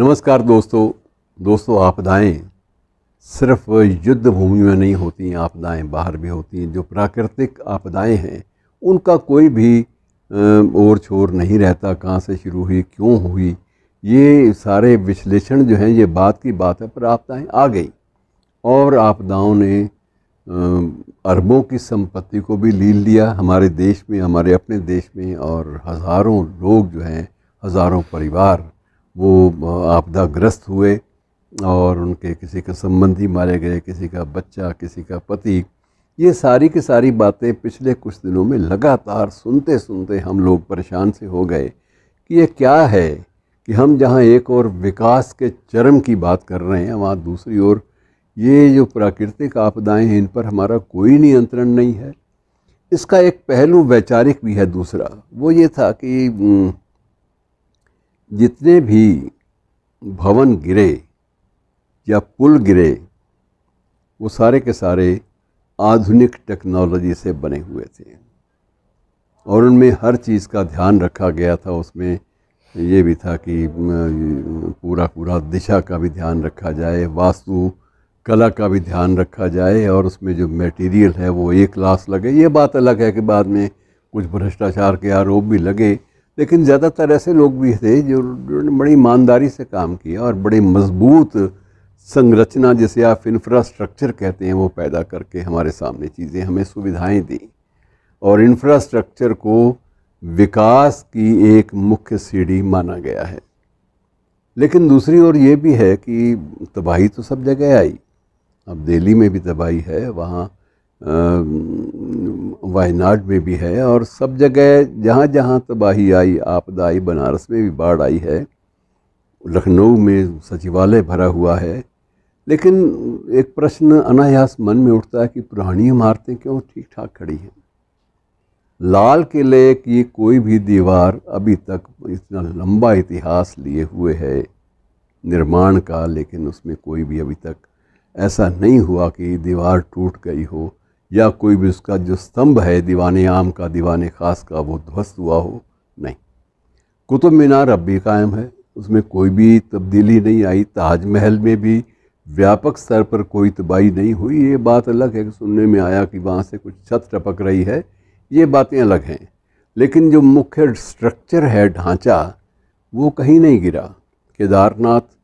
नमस्कार दोस्तों दोस्तों आपदाएं सिर्फ युद्ध भूमि में नहीं होती हैं आपदाएं बाहर भी होती हैं जो प्राकृतिक आपदाएं हैं उनका कोई भी ओर छोर नहीं रहता कहाँ से शुरू हुई क्यों हुई ये सारे विश्लेषण जो हैं ये बात की बात है पर आपदाएं आ गई और आपदाओं ने अरबों की संपत्ति को भी लील लिया हमारे देश में हमारे अपने देश में और हज़ारों लोग जो हैं हज़ारों परिवार वो आपदाग्रस्त हुए और उनके किसी के संबंधी मारे गए किसी का बच्चा किसी का पति ये सारी की सारी बातें पिछले कुछ दिनों में लगातार सुनते सुनते हम लोग परेशान से हो गए कि ये क्या है कि हम जहाँ एक और विकास के चरम की बात कर रहे हैं वहाँ दूसरी ओर ये जो प्राकृतिक आपदाएं हैं इन पर हमारा कोई नियंत्रण नहीं है इसका एक पहलू वैचारिक भी है दूसरा वो ये था कि जितने भी भवन गिरे या पुल गिरे वो सारे के सारे आधुनिक टेक्नोलॉजी से बने हुए थे और उनमें हर चीज़ का ध्यान रखा गया था उसमें ये भी था कि पूरा पूरा दिशा का भी ध्यान रखा जाए वास्तु कला का भी ध्यान रखा जाए और उसमें जो मटेरियल है वो एक क्लास लगे ये बात अलग है कि बाद में कुछ भ्रष्टाचार के आरोप भी लगे लेकिन ज़्यादातर ऐसे लोग भी थे जो बड़ी ईमानदारी से काम किया और बड़े मजबूत संरचना जिसे आप इंफ्रास्ट्रक्चर कहते हैं वो पैदा करके हमारे सामने चीज़ें हमें सुविधाएं दी और इंफ्रास्ट्रक्चर को विकास की एक मुख्य सीढ़ी माना गया है लेकिन दूसरी ओर ये भी है कि तबाही तो सब जगह आई अब दिल्ली में भी तबाही है वहाँ वायनाड में भी है और सब जगह जहाँ जहाँ तबाही आई आपदा आई बनारस में भी बाढ़ आई है लखनऊ में सचिवालय भरा हुआ है लेकिन एक प्रश्न अनायास मन में उठता है कि पुरानी इमारतें क्यों ठीक ठाक खड़ी हैं लाल किले की कोई भी दीवार अभी तक इतना लंबा इतिहास लिए हुए है निर्माण का लेकिन उसमें कोई भी अभी तक ऐसा नहीं हुआ कि दीवार टूट गई हो या कोई भी उसका जो स्तंभ है दीवान आम का दीवान ख़ास का वो ध्वस्त हुआ हो नहीं कुतुब मीनार अब भी कायम है उसमें कोई भी तब्दीली नहीं आई ताजमहल में भी व्यापक स्तर पर कोई तबाही नहीं हुई ये बात अलग है कि सुनने में आया कि वहाँ से कुछ छत टपक रही है ये बातें अलग हैं लेकिन जो मुख्य स्ट्रक्चर है ढांचा वो कहीं नहीं गिरा केदारनाथ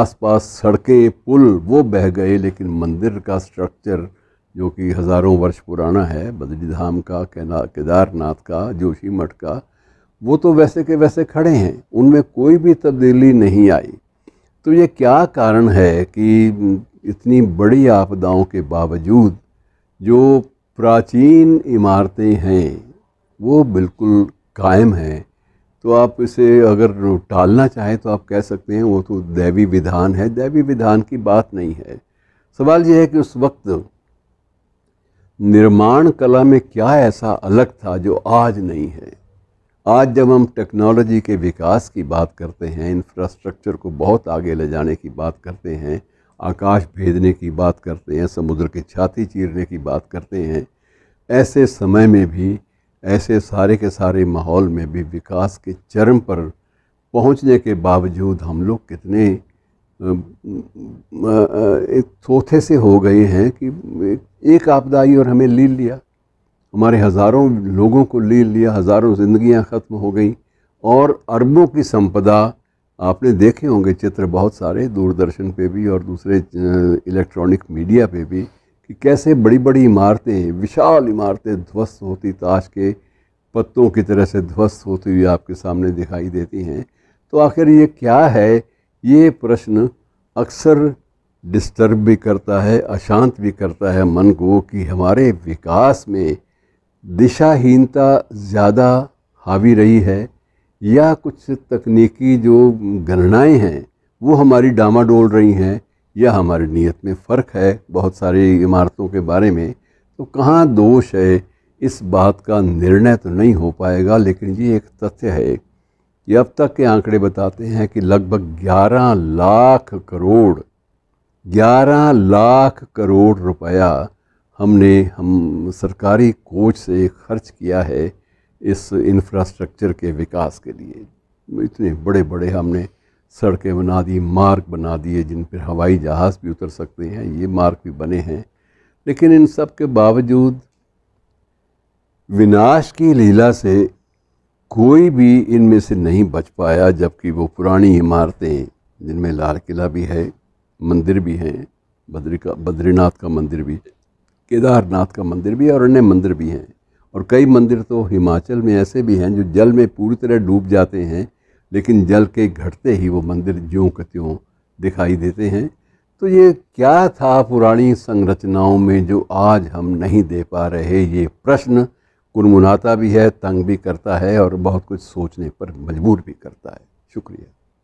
आसपास सड़कें पुल वो बह गए लेकिन मंदिर का स्ट्रक्चर जो कि हज़ारों वर्ष पुराना है बद्री धाम का केदारनाथ का जोशी मठ का वो तो वैसे के वैसे खड़े हैं उनमें कोई भी तब्दीली नहीं आई तो ये क्या कारण है कि इतनी बड़ी आपदाओं के बावजूद जो प्राचीन इमारतें हैं वो बिल्कुल कायम हैं तो आप इसे अगर टालना चाहें तो आप कह सकते हैं वो तो दैवी विधान है दैवी विधान की बात नहीं है सवाल ये है कि उस वक्त निर्माण कला में क्या ऐसा अलग था जो आज नहीं है आज जब हम टेक्नोलॉजी के विकास की बात करते हैं इंफ्रास्ट्रक्चर को बहुत आगे ले जाने की बात करते हैं आकाश भेजने की बात करते हैं समुद्र की छाती चीरने की बात करते हैं ऐसे समय में भी ऐसे सारे के सारे माहौल में भी विकास के चरम पर पहुंचने के बावजूद हम लोग कितने एक थोथे से हो गए हैं कि एक आपदा आई और हमें ली लिया हमारे हज़ारों लोगों को ले लिया हज़ारों ज़िंदगियां ख़त्म हो गई और अरबों की संपदा आपने देखे होंगे चित्र बहुत सारे दूरदर्शन पे भी और दूसरे इलेक्ट्रॉनिक मीडिया पे भी कि कैसे बड़ी बड़ी इमारतें विशाल इमारतें ध्वस्त होती ताश के पत्तों की तरह से ध्वस्त होती हुई आपके सामने दिखाई देती हैं तो आखिर ये क्या है ये प्रश्न अक्सर डिस्टर्ब भी करता है अशांत भी करता है मन को कि हमारे विकास में दिशाहीनता ज़्यादा हावी रही है या कुछ तकनीकी जो गणनाएं हैं वो हमारी डामा डोल रही हैं या हमारी नीयत में फ़र्क है बहुत सारी इमारतों के बारे में तो कहाँ दोष है इस बात का निर्णय तो नहीं हो पाएगा लेकिन ये एक तथ्य है ये अब तक के आंकड़े बताते हैं कि लगभग 11 लाख करोड़ 11 लाख करोड़ रुपया हमने हम सरकारी कोच से खर्च किया है इस इंफ्रास्ट्रक्चर के विकास के लिए इतने बड़े बड़े हमने सड़कें बना दी मार्ग बना दिए जिन पर हवाई जहाज़ भी उतर सकते हैं ये मार्ग भी बने हैं लेकिन इन सब के बावजूद विनाश की लीला से कोई भी इनमें से नहीं बच पाया जबकि वो पुरानी इमारतें जिनमें लाल किला भी है मंदिर भी हैं बद्री का बद्रीनाथ का मंदिर भी है केदारनाथ का मंदिर भी है और अन्य मंदिर भी हैं और कई मंदिर तो हिमाचल में ऐसे भी हैं जो जल में पूरी तरह डूब जाते हैं लेकिन जल के घटते ही वो मंदिर ज्यों का त्यों दिखाई देते हैं तो ये क्या था पुरानी संरचनाओं में जो आज हम नहीं दे पा रहे ये प्रश्न गुनगुनाता भी है तंग भी करता है और बहुत कुछ सोचने पर मजबूर भी करता है शुक्रिया